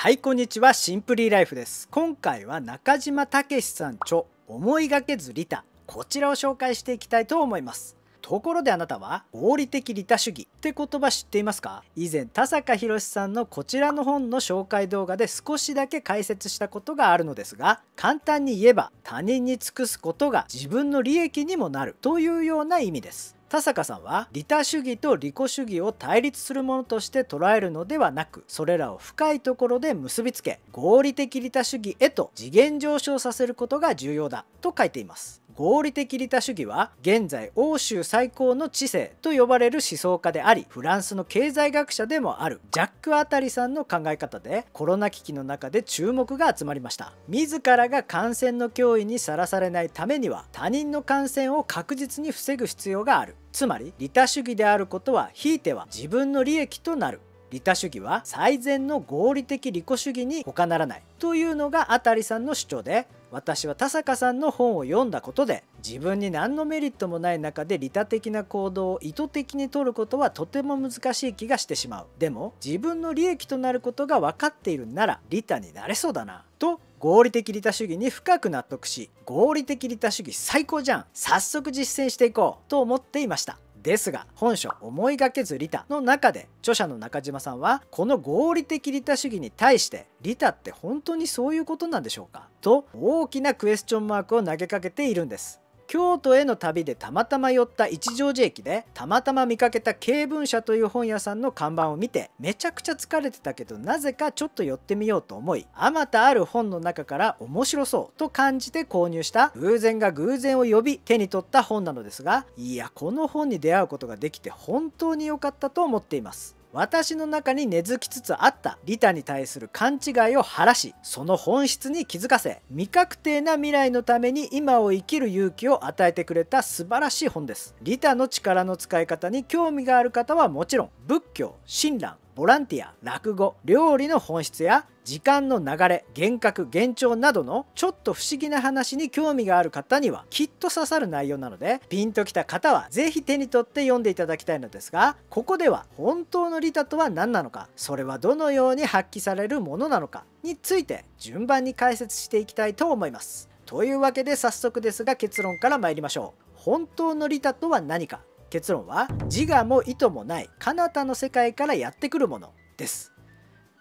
はい、こんにちは。シンプリーライフです。今回は中島武さん著思いがけず利他。こちらを紹介していきたいと思います。ところであなたは合理的利他主義って言葉知っていますか以前田坂宏さんのこちらの本の紹介動画で少しだけ解説したことがあるのですが簡単に言えば他人に尽くすことが自分の利益にもなるというような意味です田坂さんは利他主義と利己主義を対立するものとして捉えるのではなくそれらを深いところで結びつけ合理的利他主義へと次元上昇させることが重要だと書いています合理的利他主義は現在欧州最高の知性と呼ばれる思想家でありフランスの経済学者でもあるジャック・アタリさんの考え方でコロナ危機の中で注目が集まりました自らが感染の脅威にさらされないためには他人の感染を確実に防ぐ必要があるつまり利他主義であることはひいては自分の利益となる利他主義は最善の合理的利己主義に他ならないというのがあたりさんの主張で私は田坂さんの本を読んだことで自分に何のメリットもない中で利他的な行動を意図的に取ることはとても難しい気がしてしまうでも自分の利益となることが分かっているなら利他になれそうだなと合理的利他主義に深く納得し合理的利他主義最高じゃん早速実践していこうと思っていましたですが本書「思いがけず利他」の中で著者の中島さんはこの合理的利他主義に対して利他って本当にそういうことなんでしょうかと大きなクエスチョンマークを投げかけているんです。京都への旅でたまたま寄った一条寺駅でたまたま見かけた軽文社という本屋さんの看板を見てめちゃくちゃ疲れてたけどなぜかちょっと寄ってみようと思いあまたある本の中から面白そうと感じて購入した偶然が偶然を呼び手に取った本なのですがいやこの本に出会うことができて本当に良かったと思っています私の中に根付きつつあったリタに対する勘違いを晴らしその本質に気づかせ未確定な未来のために今を生きる勇気を与えてくれた素晴らしい本です利他の力の使い方に興味がある方はもちろん仏教親鸞ボランティア落語料理の本質や時間の流れ幻覚幻聴などのちょっと不思議な話に興味がある方にはきっと刺さる内容なのでピンときた方は是非手に取って読んでいただきたいのですがここでは本当の利他とは何なのかそれはどのように発揮されるものなのかについて順番に解説していきたいと思います。というわけで早速ですが結論から参りましょう。本当の利他とは何か結論は自我も意図もない彼方の世界からやってくるものです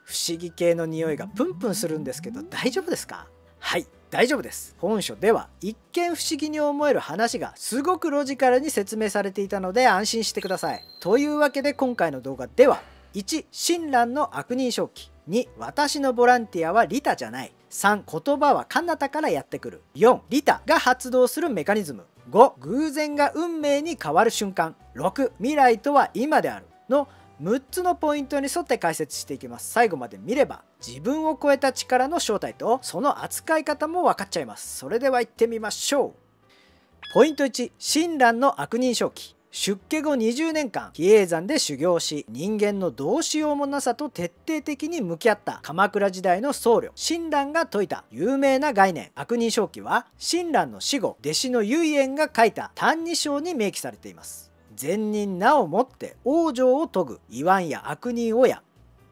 不思議系の匂いがプンプンするんですけど大丈夫ですかはい大丈夫です本書では一見不思議に思える話がすごくロジカルに説明されていたので安心してくださいというわけで今回の動画では1親鸞の悪人正規2私のボランティアはリタじゃない3言葉は彼方からやってくる4リタが発動するメカニズム5偶然が運命に変わる瞬間6未来とは今であるの6つのポイントに沿って解説していきます最後まで見れば自分を超えた力の正体とその扱い方も分かっちゃいますそれでは行ってみましょうポイント1親鸞の悪人正気出家後20年間比叡山で修行し人間のどうしようもなさと徹底的に向き合った鎌倉時代の僧侶親鸞が説いた有名な概念悪人正記は親鸞の死後弟子の唯円が書いた「歎異抄」に明記されています。善人なをもって往生を研ぐ言わんや悪人を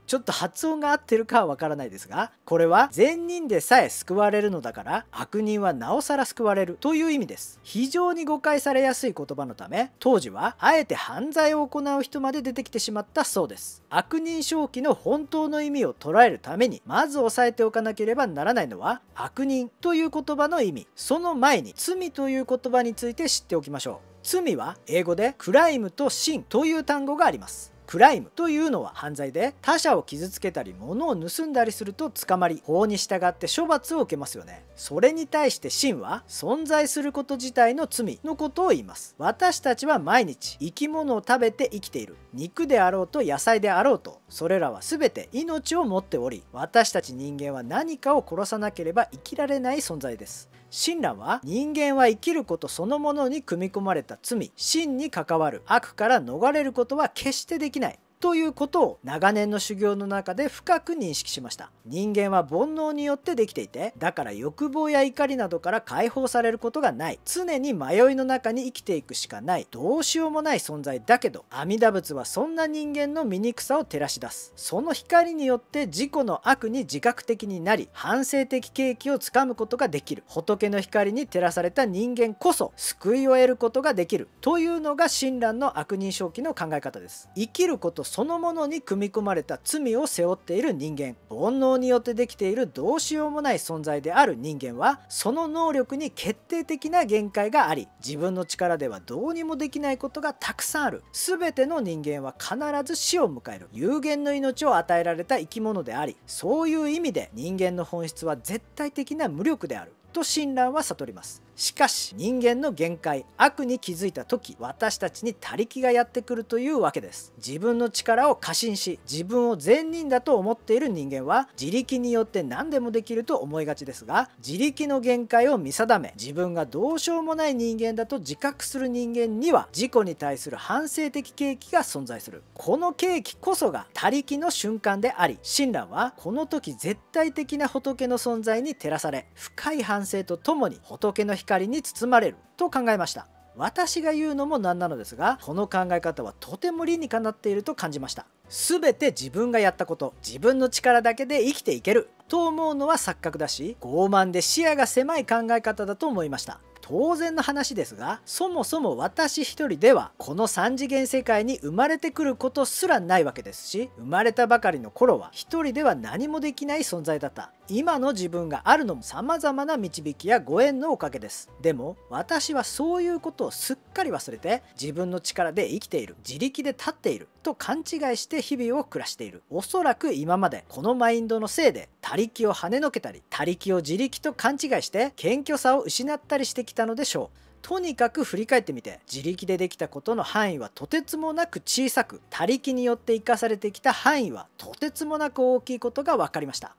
ちょっと発音が合ってるかはわからないですがこれは善人でさえ救われるのだから悪人はなおさら救われるという意味です非常に誤解されやすい言葉のため当時はあえて犯罪を行う人まで出てきてしまったそうです悪人正気の本当の意味を捉えるためにまず押さえておかなければならないのは悪人という言葉の意味その前に罪という言葉について知っておきましょう罪は英語でクライムとシンという単語がありますクライムというのは犯罪で他者を傷つけたり物を盗んだりすると捕まり法に従って処罰を受けますよねそれに対して真は存在すること自体の罪のことを言います私たちは毎日生き物を食べて生きている肉であろうと野菜であろうとそれらは全て命を持っており私たち人間は何かを殺さなければ生きられない存在です親鸞は人間は生きることそのものに組み込まれた罪真に関わる悪から逃れることは決してできないということを長年の修行の中で深く認識しました人間は煩悩によってできていてだから欲望や怒りなどから解放されることがない常に迷いの中に生きていくしかないどうしようもない存在だけど阿弥陀仏はそんな人間の醜さを照らし出すその光によって自己の悪に自覚的になり反省的契機をつかむことができる仏の光に照らされた人間こそ救いを得ることができるというのが親鸞の悪人正気の考え方です生きることそのものに組み込まれた罪を背負っている人間煩悩によってできているどうしようもない存在である人間はその能力に決定的な限界があり自分の力ではどうにもできないことがたくさんある全ての人間は必ず死を迎える有限の命を与えられた生き物でありそういう意味で人間の本質は絶対的な無力であると親鸞は悟りますしかし人間の限界悪に気づいた時私たちに他力がやってくるというわけです自分の力を過信し自分を善人だと思っている人間は自力によって何でもできると思いがちですが自力の限界を見定め自分がどうしようもない人間だと自覚する人間には事故に対する反省的契機が存在するこの契機こそが他力の瞬間であり親鸞はこの時絶対的な仏の存在に照らされ深い反省とともに仏の光光に包まれると考えました私が言うのもなんなのですがこの考え方はとても理にかなっていると感じました全て自分がやったこと自分の力だけで生きていけると思うのは錯覚だし傲慢で視野が狭い考え方だと思いました当然の話ですがそもそも私一人ではこの3次元世界に生まれてくることすらないわけですし生まれたばかりの頃は一人では何もできない存在だった今の自分があるのも様々な導きやご縁のおかげですでも私はそういうことをすっかり忘れて自分の力で生きている自力で立っていると勘違いして日々を暮らしているおそらく今までこのマインドのせいで他力を跳ねのけたり他力を自力と勘違いして謙虚さを失ったりしてきたのでしょうとにかく振り返ってみて自力でできたことの範囲はとてつもなく小さく他力によって生かされてきた範囲はとてつもなく大きいことが分かりました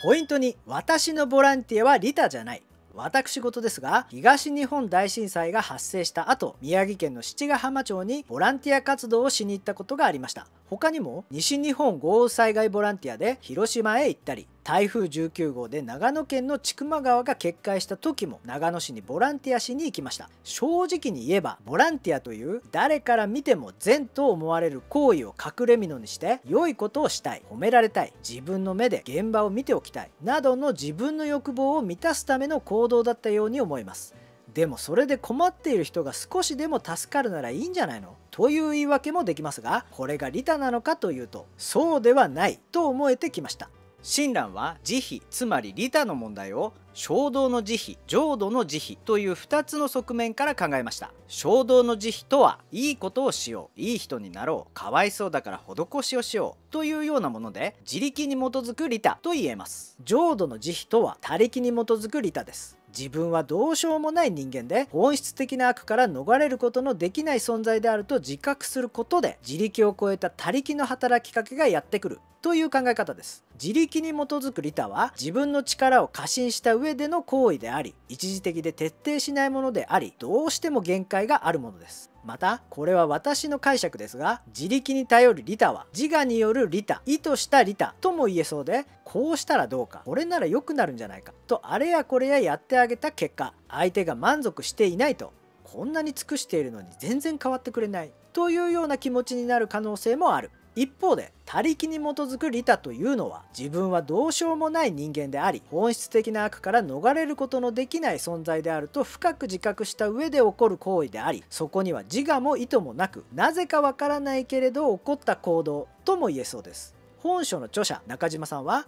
ポイント2、私のボランティアはリタじゃない。私事ですが東日本大震災が発生した後宮城県の七ヶ浜町にボランティア活動をしに行ったことがありました他にも西日本豪雨災害ボランティアで広島へ行ったり台風19号で長野県の千曲川が決壊した時も長野市にボランティアしに行きました正直に言えばボランティアという誰から見ても善と思われる行為を隠れ蓑にして良いことをしたい褒められたい自分の目で現場を見ておきたいなどの自分の欲望を満たすための行動だったように思いますでもそれで困っている人が少しでも助かるならいいんじゃないのという言い訳もできますがこれが利他なのかというとそうではないと思えてきました親鸞は慈悲つまり利他の問題を衝動の慈悲浄土の慈悲という2つの側面から考えました衝動の慈悲とはいいことをしよういい人になろうかわいそうだから施しをしようというようなもので自力に基づく利他と言えます浄土の慈悲とは他力に基づく利他です自分はどうしようもない人間で本質的な悪から逃れることのできない存在であると自覚することで自力を超えた他力の働きかけがやってくるという考え方です自力に基づく利他は自分の力を過信した上での行為であり一時的で徹底しないものでありどうしても限界があるものですまたこれは私の解釈ですが自力に頼る利他は自我による利他意図した利他とも言えそうでこうしたらどうかこれなら良くなるんじゃないかとあれやこれややってあげた結果相手が満足していないとこんなに尽くしているのに全然変わってくれないというような気持ちになる可能性もある一方で他力に基づく利他というのは自分はどうしようもない人間であり本質的な悪から逃れることのできない存在であると深く自覚した上で起こる行為でありそこには自我も意図もなくなぜかわからないけれど起こった行動とも言えそうです本書の著者中島さんは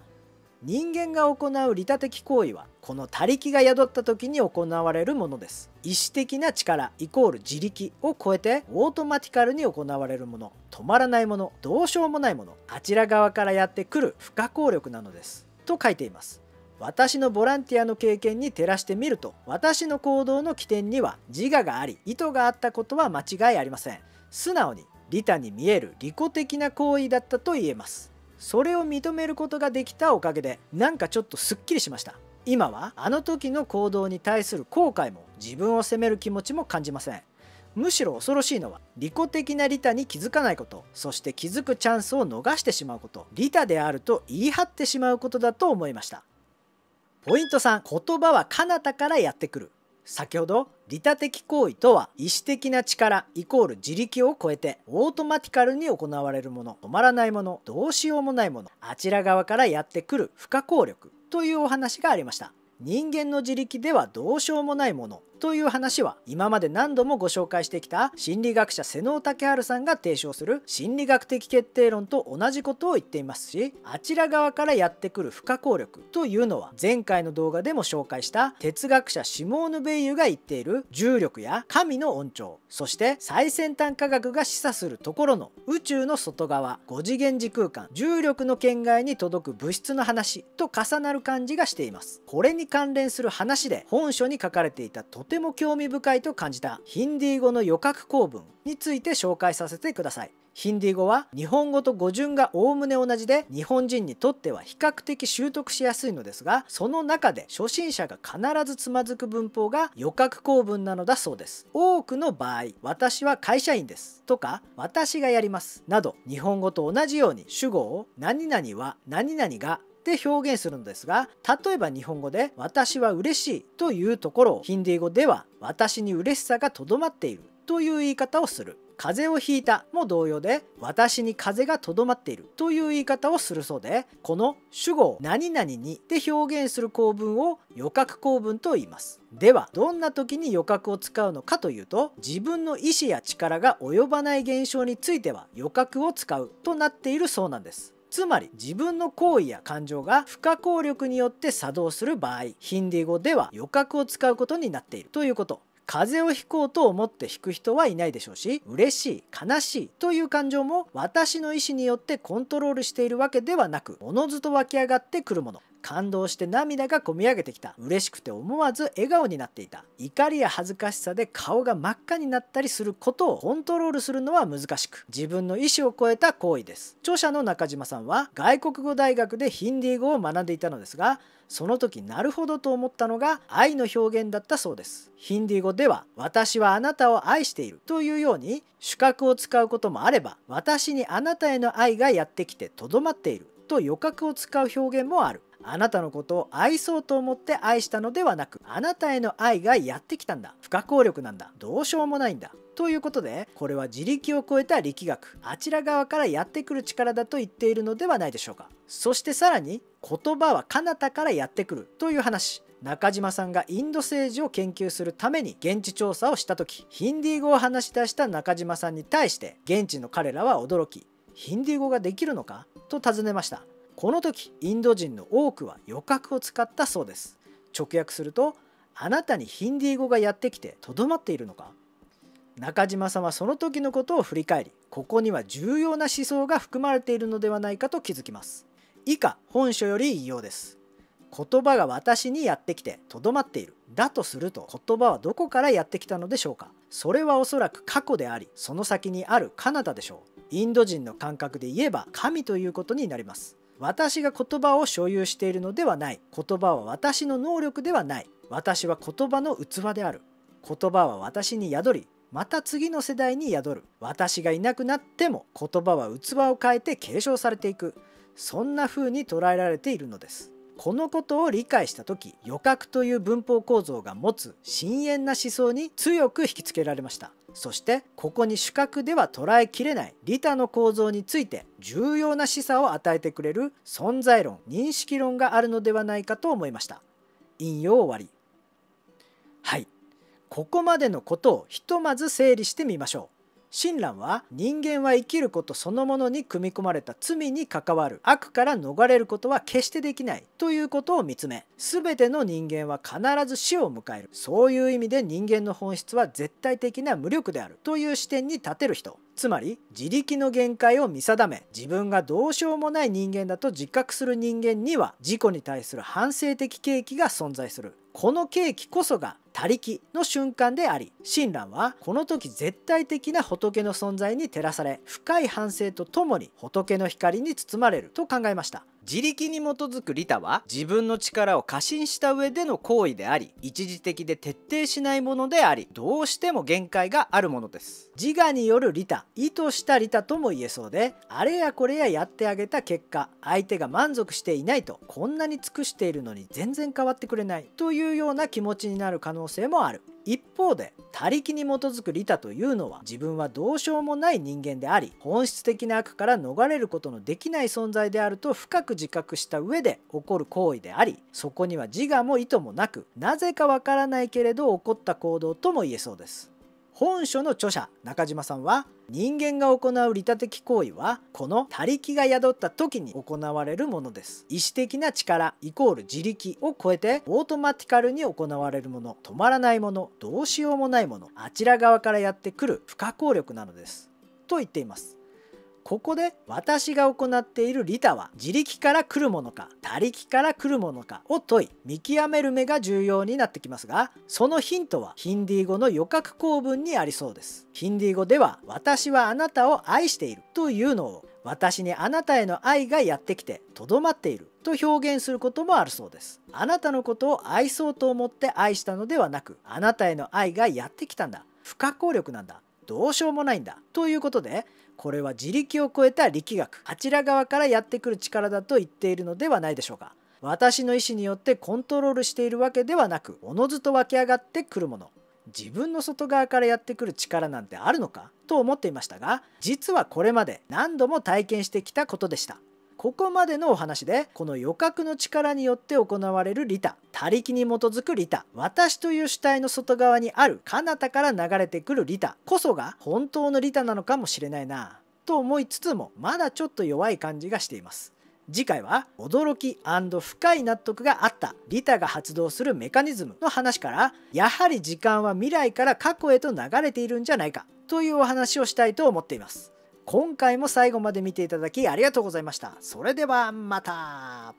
人間が行う利他的行為はこの他力が宿った時に行われるものです意思的な力イコール自力を超えてオートマティカルに行われるもの止まらないものどうしようもないものあちら側からやってくる不可抗力なのですと書いています私のボランティアの経験に照らしてみると私の行動の起点には自我があり意図があったことは間違いありません素直に利他に見える利己的な行為だったと言えますそれを認めることができたおかげでなんかちょっとすっきりしました今はあの時の行動に対する後悔も自分を責める気持ちも感じませんむしろ恐ろしいのは利己的な利他に気づかないことそして気づくチャンスを逃してしまうこと利他であると言い張ってしまうことだと思いましたポイント3言葉は彼方からやってくる先ほど利他的行為とは意思的な力イコール自力を超えてオートマティカルに行われるもの止まらないものどうしようもないものあちら側からやってくる不可抗力というお話がありました人間の自力ではどうしようもないものという話は今まで何度もご紹介してきた心理学者瀬能武治さんが提唱する心理学的決定論と同じことを言っていますしあちら側からやってくる不可抗力というのは前回の動画でも紹介した哲学者シモーヌ・ベイユが言っている重力や神の恩寵そして最先端科学が示唆するところの宇宙の外側5次元時空間重力の圏外に届く物質の話と重なる感じがしていますこれに関連する話で本書に書かれていたとても興味深いと感じたヒンディー語の予覚構文について紹介させてください。ヒンディー語は日本語と語順がおおむね同じで日本人にとっては比較的習得しやすいのですがその中で初心者が必ずつまずく文法が予覚構文なのだそうです多くの場合「私は会社員です」とか「私がやります」など日本語と同じように主語を「何々は何々が」で表現するのですが例えば日本語で「私は嬉しい」というところをヒンディー語では「私に嬉しさがとどまっている」という言い方をする。風邪をひいたも同様で私に風がとどまっているという言い方をするそうでこの主語を何々にで表現する構文を予覚構文と言いますではどんな時に予覚を使うのかというと自分の意思や力が及ばない現象については予覚を使うとなっているそうなんですつまり自分の行為や感情が不可抗力によって作動する場合ヒンディー語では余覚を使うことになっているということ風邪をひこうと思って引く人はいないでしょうし嬉しい悲しいという感情も私の意思によってコントロールしているわけではなくおのずと湧き上がってくるもの感動して涙がこみ上げてきた嬉しくて思わず笑顔になっていた怒りや恥ずかしさで顔が真っ赤になったりすることをコントロールするのは難しく自分の意思を超えた行為です著者の中島さんは外国語大学でヒンディー語を学んでいたのですがその時なるほどと思ったのが愛の表現だったそうですヒンディー語では私はあなたを愛しているというように主格を使うこともあれば私にあなたへの愛がやってきてとどまっていると予覚を使う表現もあるあなたのことを愛そうと思って愛したのではなくあなたへの愛がやってきたんだ不可抗力なんだどうしようもないんだということでこれは自力を超えた力学あちら側からやってくる力だと言っているのではないでしょうかそしてさらに言葉は彼方からやってくるという話中島さんがインド政治を研究するために現地調査をした時ヒンディー語を話し出した中島さんに対して現地の彼らは驚きヒンディー語ができるのかと尋ねましたこの時インド人の多くは余白を使ったそうです直訳するとあなたにヒンディー語がやってきてとどまっているのか中島さんはその時のことを振り返りここには重要な思想が含まれているのではないかと気づきます以下本書より引用です言葉が私にやってきてとどまっているだとすると言葉はどこからやってきたのでしょうかそれはおそらく過去でありその先にあるカナダでしょうインド人の感覚で言えば神ということになります私が言葉を所有しているのではない言葉は私の能力ではない私は言葉の器である言葉は私に宿りまた次の世代に宿る私がいなくなっても言葉は器を変えて継承されていくそんな風に捉えられているのですこのことを理解した時余覚」という文法構造が持つ深淵な思想に強く引きつけられましたそしてここに主角では捉えきれない利他の構造について重要な示唆を与えてくれる存在論認識論があるのではないかと思いました引用終わりはいここまでのことをひとまず整理してみましょう親鸞は人間は生きることそのものに組み込まれた罪に関わる悪から逃れることは決してできないということを見つめ全ての人間は必ず死を迎えるそういう意味で人間の本質は絶対的な無力であるという視点に立てる人つまり自力の限界を見定め自分がどうしようもない人間だと自覚する人間には自己に対する反省的契機が存在するこの契機こそが他力の瞬間であり親鸞はこの時絶対的な仏の存在に照らされ深い反省とともに仏の光に包まれると考えました自力に基づく利他は自分の力を過信した上での行為であり一時的で徹底しないものでありどうしても限界があるものです自我による利他意図した利他とも言えそうであれやこれややってあげた結果相手が満足していないとこんなに尽くしているのに全然変わってくれないというような気持ちになる可能性もある一方で他力に基づく利他というのは自分はどうしようもない人間であり本質的な悪から逃れることのできない存在であると深く自覚した上で起こる行為でありそこには自我も意図もなくなぜかわからないけれど起こった行動とも言えそうです。本書の著者中島さんは人間が行う利他的行為はこの他力が宿った時に行われるものです意思的な力イコール自力を超えてオートマティカルに行われるもの止まらないものどうしようもないものあちら側からやってくる不可抗力なのですと言っていますここで私が行っている利他は自力から来るものか他力から来るものかを問い見極める目が重要になってきますがそのヒントはヒンディー語の予覚構文にありそうですヒンディー語では私はあなたを愛しているというのを私にあなたへの愛がやってきてとどまっていると表現することもあるそうですあなたのことを愛そうと思って愛したのではなくあなたへの愛がやってきたんだ不可抗力なんだどうしようもないんだということでこれは自力を超えた力学あちら側からやってくる力だと言っているのではないでしょうか私の意思によってコントロールしているわけではなくおのずと湧き上がってくるもの自分の外側からやってくる力なんてあるのかと思っていましたが実はこれまで何度も体験してきたことでしたここまでのお話でこの予覚の力によって行われる利他他力に基づく利他私という主体の外側にある彼方から流れてくる利他こそが本当の利他なのかもしれないなと思いつつもまだちょっと弱い感じがしています次回は驚き深い納得があったリタが発動するメカニズムの話からやはり時間は未来から過去へと流れているんじゃないかというお話をしたいと思っています今回も最後まで見ていただきありがとうございました。それではまた